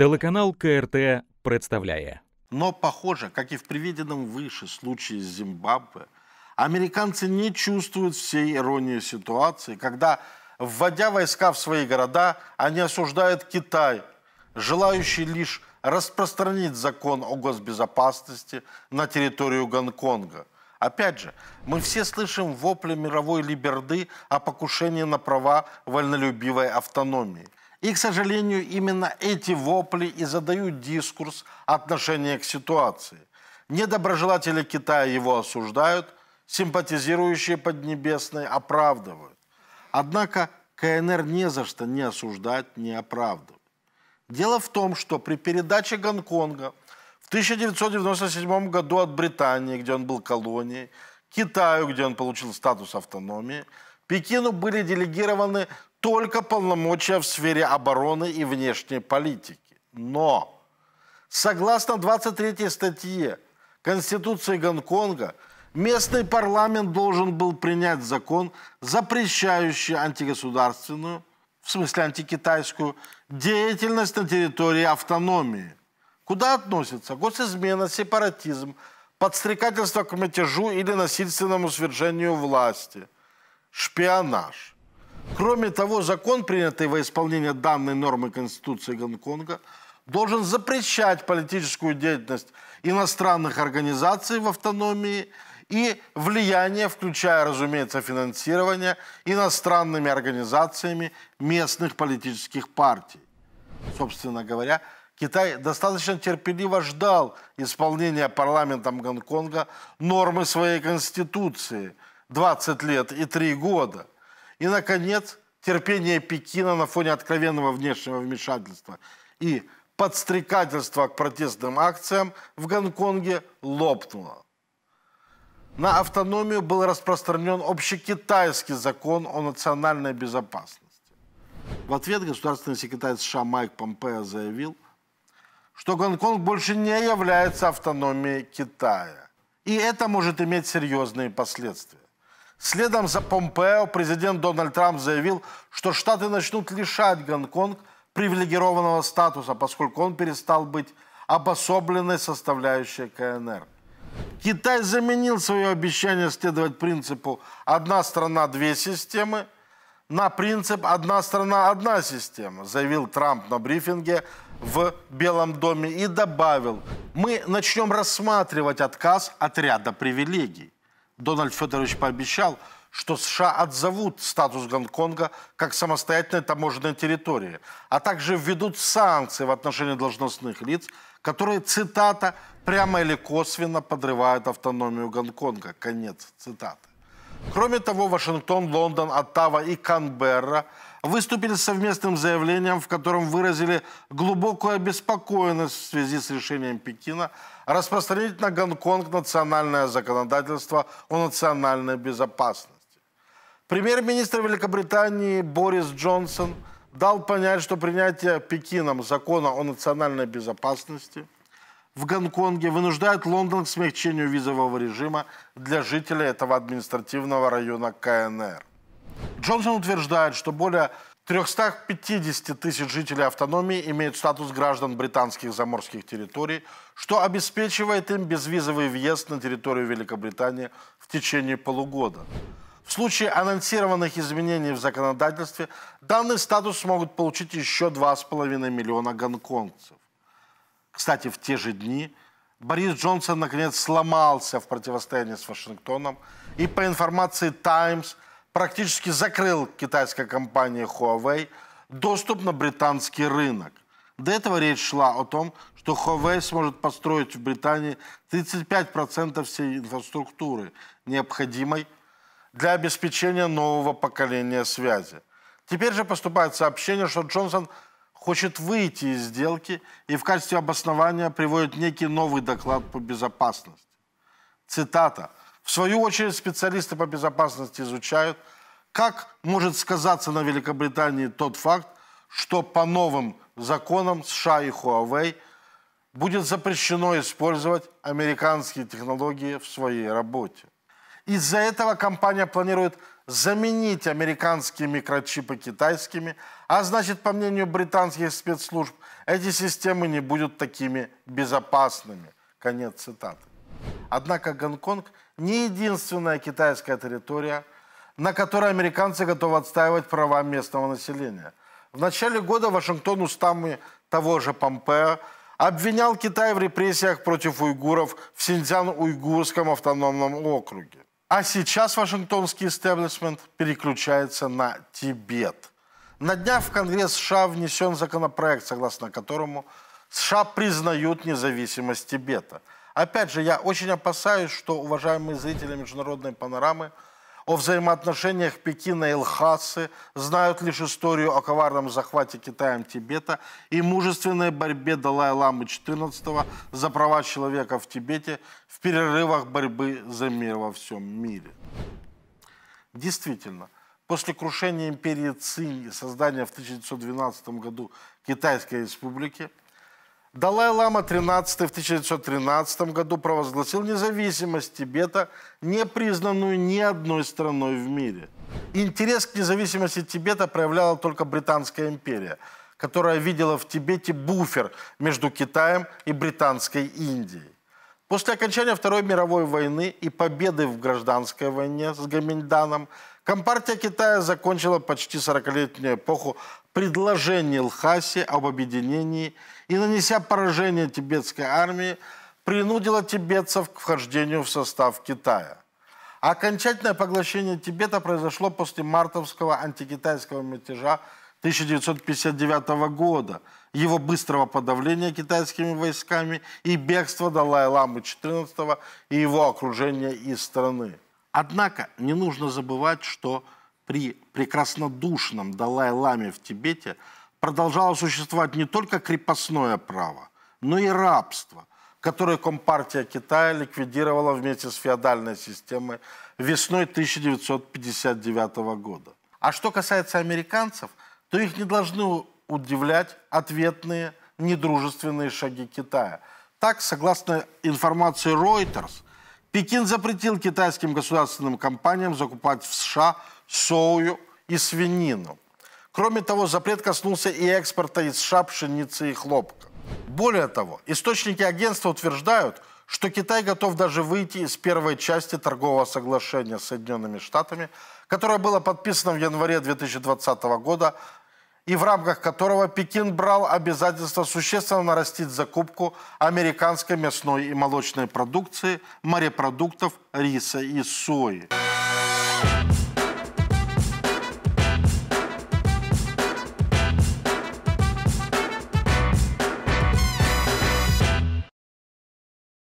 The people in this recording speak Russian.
Телеканал КРТ представляет. Но, похоже, как и в приведенном выше случае с Зимбабве, американцы не чувствуют всей иронии ситуации, когда, вводя войска в свои города, они осуждают Китай, желающий лишь распространить закон о госбезопасности на территорию Гонконга – Опять же, мы все слышим вопли мировой либерды о покушении на права вольнолюбивой автономии. И, к сожалению, именно эти вопли и задают дискурс отношения к ситуации. Недоброжелатели Китая его осуждают, симпатизирующие Поднебесной оправдывают. Однако КНР не за что не осуждать, не оправдывать. Дело в том, что при передаче Гонконга 1997 году от Британии, где он был колонией, Китаю, где он получил статус автономии, Пекину были делегированы только полномочия в сфере обороны и внешней политики. Но, согласно 23 статье Конституции Гонконга, местный парламент должен был принять закон, запрещающий антигосударственную, в смысле антикитайскую, деятельность на территории автономии Куда относятся госизмена, сепаратизм, подстрекательство к мятежу или насильственному свержению власти, шпионаж. Кроме того, закон, принятый во исполнение данной нормы Конституции Гонконга, должен запрещать политическую деятельность иностранных организаций в автономии и влияние, включая, разумеется, финансирование иностранными организациями местных политических партий. Собственно говоря, Китай достаточно терпеливо ждал исполнения парламентом Гонконга нормы своей конституции 20 лет и 3 года. И, наконец, терпение Пекина на фоне откровенного внешнего вмешательства и подстрекательства к протестным акциям в Гонконге лопнуло. На автономию был распространен общекитайский закон о национальной безопасности. В ответ государственный секретарь США Майк Помпео заявил – что Гонконг больше не является автономией Китая. И это может иметь серьезные последствия. Следом за Помпео президент Дональд Трамп заявил, что Штаты начнут лишать Гонконг привилегированного статуса, поскольку он перестал быть обособленной составляющей КНР. Китай заменил свое обещание следовать принципу «одна страна, две системы» на принцип «одна страна, одна система», заявил Трамп на брифинге в Белом доме и добавил, мы начнем рассматривать отказ от ряда привилегий. Дональд Федорович пообещал, что США отзовут статус Гонконга как самостоятельной таможенной территории, а также введут санкции в отношении должностных лиц, которые, цитата, прямо или косвенно подрывают автономию Гонконга. Конец цитаты. Кроме того, Вашингтон, Лондон, Оттава и Канберра выступили с совместным заявлением, в котором выразили глубокую обеспокоенность в связи с решением Пекина распространить на Гонконг национальное законодательство о национальной безопасности. Премьер-министр Великобритании Борис Джонсон дал понять, что принятие Пекином закона о национальной безопасности – в Гонконге вынуждают Лондон к смягчению визового режима для жителей этого административного района КНР. Джонсон утверждает, что более 350 тысяч жителей автономии имеют статус граждан британских заморских территорий, что обеспечивает им безвизовый въезд на территорию Великобритании в течение полугода. В случае анонсированных изменений в законодательстве данный статус смогут получить еще 2,5 миллиона гонконгцев. Кстати, в те же дни Борис Джонсон наконец сломался в противостоянии с Вашингтоном и по информации Times практически закрыл китайская компания Huawei доступ на британский рынок. До этого речь шла о том, что Huawei сможет построить в Британии 35% всей инфраструктуры, необходимой для обеспечения нового поколения связи. Теперь же поступает сообщение, что Джонсон хочет выйти из сделки и в качестве обоснования приводит некий новый доклад по безопасности. Цитата. В свою очередь специалисты по безопасности изучают, как может сказаться на Великобритании тот факт, что по новым законам США и Huawei будет запрещено использовать американские технологии в своей работе. Из-за этого компания планирует заменить американские микрочипы китайскими – а значит, по мнению британских спецслужб, эти системы не будут такими безопасными. Конец цитаты. Однако Гонконг не единственная китайская территория, на которой американцы готовы отстаивать права местного населения. В начале года Вашингтон устами того же Помпео обвинял Китай в репрессиях против уйгуров в Синьцзян-Уйгурском автономном округе. А сейчас вашингтонский истеблишмент переключается на Тибет. На днях в Конгресс США внесен законопроект, согласно которому США признают независимость Тибета. Опять же, я очень опасаюсь, что, уважаемые зрители международной панорамы, о взаимоотношениях Пекина и Лхасы знают лишь историю о коварном захвате Китаем Тибета и мужественной борьбе Далай-Ламы XIV за права человека в Тибете в перерывах борьбы за мир во всем мире. Действительно – После крушения империи Ци и создания в 1912 году Китайской республики, Далай-Лама XIII в 1913 году провозгласил независимость Тибета, не признанную ни одной страной в мире. Интерес к независимости Тибета проявляла только Британская империя, которая видела в Тибете буфер между Китаем и Британской Индией. После окончания Второй мировой войны и победы в гражданской войне с Гаминданом Компартия Китая закончила почти 40-летнюю эпоху предложений Лхаси об объединении и, нанеся поражение тибетской армии, принудила тибетцев к вхождению в состав Китая. А окончательное поглощение Тибета произошло после мартовского антикитайского мятежа 1959 года, его быстрого подавления китайскими войсками и бегства Далай-Ламы XIV и его окружения из страны. Однако не нужно забывать, что при прекраснодушном Далай-Ламе в Тибете продолжало существовать не только крепостное право, но и рабство, которое Компартия Китая ликвидировала вместе с феодальной системой весной 1959 года. А что касается американцев, то их не должны удивлять ответные недружественные шаги Китая. Так, согласно информации Reuters – Пекин запретил китайским государственным компаниям закупать в США сою и свинину. Кроме того, запрет коснулся и экспорта из США пшеницы и хлопка. Более того, источники агентства утверждают, что Китай готов даже выйти из первой части торгового соглашения с Соединенными Штатами, которое было подписано в январе 2020 года и в рамках которого Пекин брал обязательство существенно нарастить закупку американской мясной и молочной продукции, морепродуктов, риса и сои.